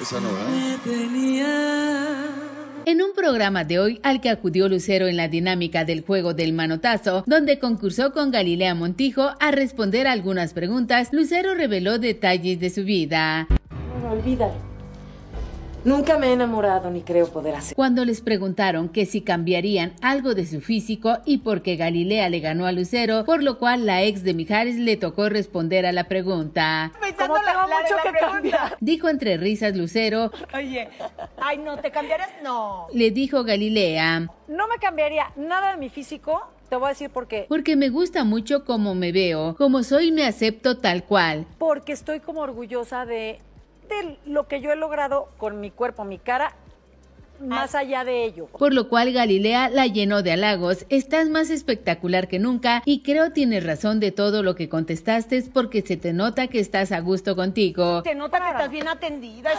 Esa no, En un programa de hoy al que acudió Lucero en la dinámica del juego del manotazo, donde concursó con Galilea Montijo a responder algunas preguntas, Lucero reveló detalles de su vida. No, olvídalo. Nunca me he enamorado ni creo poder hacer. Cuando les preguntaron que si cambiarían algo de su físico y porque Galilea le ganó a Lucero, por lo cual la ex de Mijares le tocó responder a la pregunta. mucho que Dijo entre risas Lucero. Oye, ay no, ¿te cambiarás? No. Le dijo Galilea. No me cambiaría nada de mi físico, te voy a decir por qué. Porque me gusta mucho cómo me veo, como soy y me acepto tal cual. Porque estoy como orgullosa de lo que yo he logrado con mi cuerpo, mi cara, más ah. allá de ello. Por lo cual Galilea la llenó de halagos, estás más espectacular que nunca y creo tienes razón de todo lo que contestaste porque se te nota que estás a gusto contigo. Se nota que estás bien atendida.